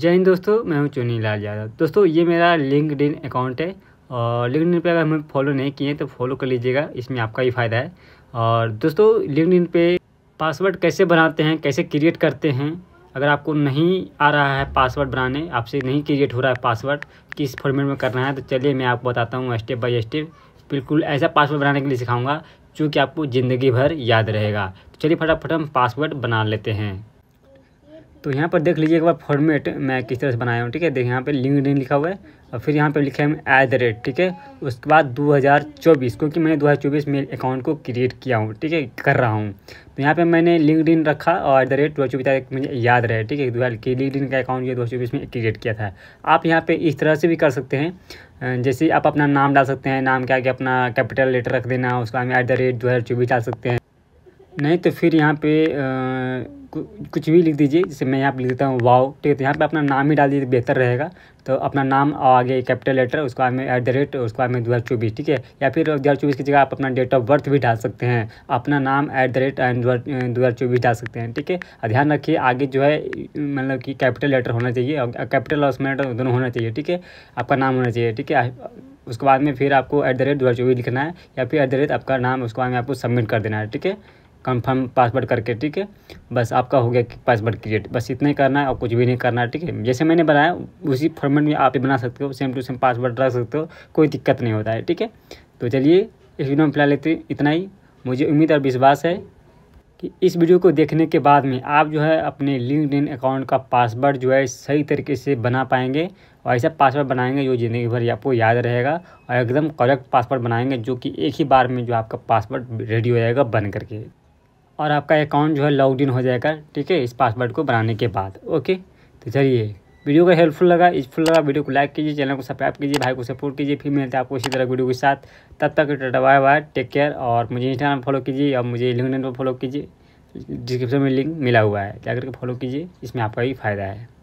जय हिंद दोस्तों मैं हूं चुनी लाल यादव दोस्तों ये मेरा लिंकड इन अकाउंट है और लिंकड इन पर अगर हमें फॉलो नहीं किए तो फॉलो कर लीजिएगा इसमें आपका ही फ़ायदा है और दोस्तों लिंकड इन पर पासवर्ड कैसे बनाते हैं कैसे क्रिएट करते हैं अगर आपको नहीं आ रहा है पासवर्ड बनाने आपसे नहीं क्रिएट हो रहा है पासवर्ड किस फॉर्मेट में करना है तो चलिए मैं आपको बताता हूँ स्टेप बाई स्टेप बिल्कुल ऐसा पासवर्ड बनाने के लिए सिखाऊंगा जो कि आपको ज़िंदगी भर याद रहेगा तो चलिए फटाफट हम पासवर्ड बना लेते हैं तो यहाँ पर देख लीजिए एक बार फॉर्मेट मैं किस तरह से बनाया हूँ ठीक है देख यहाँ पे लिंक लिखा हुआ है और फिर यहाँ पे लिखा है ऐट द रेट ठीक है उसके बाद 2024 क्योंकि मैंने 2024 में अकाउंट को क्रिएट किया हूँ ठीक है कर रहा हूँ तो यहाँ पे मैंने लिंकड रखा और एट द रेट दो तक मुझे याद रहे ठीक है दो हज़ार लिंकड का अकाउंट ये दो में क्रिएट किया था आप यहाँ पर इस तरह से भी कर सकते हैं जैसे आप अपना नाम डाल सकते हैं नाम क्या कि अपना कैपिटल लेटर रख देना उसके बाद में एट द रेट दो डाल सकते हैं नहीं तो फिर यहाँ पे आ, कुछ भी लिख दीजिए जैसे मैं यहाँ पे लिख देता हूँ वाओ ठीक है तो यहाँ पे अपना नाम ही डाल दीजिए बेहतर रहेगा तो अपना नाम आगे कैपिटल लेटर उसको बाद में एट द रेट उसको बाद में दो हज़ार चौबीस ठीक है या फिर दो हज़ार चौबीस की जगह आप अपना डेट ऑफ बर्थ भी डाल सकते हैं अपना नाम एट द रेट एंड दो हज़ार चौबीस डाल सकते हैं ठीक है ध्यान रखिए आगे जो है मतलब कि कैपिटल लेटर होना चाहिए और कैपिटल और स्मॉल दोनों होना चाहिए ठीक है आपका नाम होना चाहिए ठीक है उसके बाद में फिर आपको एट द रेट दो हज़ार चौबीस लिखना है या फिर एट द रेट आपका नाम उसके बाद में आपको सबमिट कर देना है ठीक है कंफर्म पासवर्ड करके ठीक है बस आपका हो गया पासवर्ड क्रिएट बस इतना ही करना है और कुछ भी नहीं करना है ठीक है जैसे मैंने बनाया उसी फॉर्मेट में आप ही बना सकते हो सेम टू सेम पासवर्ड रख सकते हो कोई दिक्कत नहीं होता है ठीक है तो चलिए इस वीडियो में फिलहाल लेते इतना ही मुझे उम्मीद और विश्वास है कि इस वीडियो को देखने के बाद में आप जो है अपने लिंकड अकाउंट का पासवर्ड जो है सही तरीके से बना पाएंगे और ऐसा पासवर्ड बनाएंगे जो ज़िंदगी भर आपको याद रहेगा और एकदम करेक्ट पासवर्ड बनाएंगे जो कि एक ही बार में जो आपका पासवर्ड रेडी हो जाएगा बन करके और आपका अकाउंट जो है लॉग इन हो जाएगा ठीक है इस पासवर्ड को बनाने के बाद ओके तो चलिए वीडियो का हेल्पफुल लगा यूजफुल लगा वीडियो को लाइक कीजिए चैनल को सब्सक्राइब कीजिए भाई को सपोर्ट कीजिए फिर मिलते हैं आपको इसी तरह वीडियो के साथ तब तक tata bye bye take care और मुझे इंस्टाग्राम फॉलो कीजिए और मुझे लिंकडिन पर फॉलो कीजिए डिस्क्रिप्शन में लिंक मिला हुआ है जाकर के फॉलो कीजिए इसमें आपका ही फ़ायदा है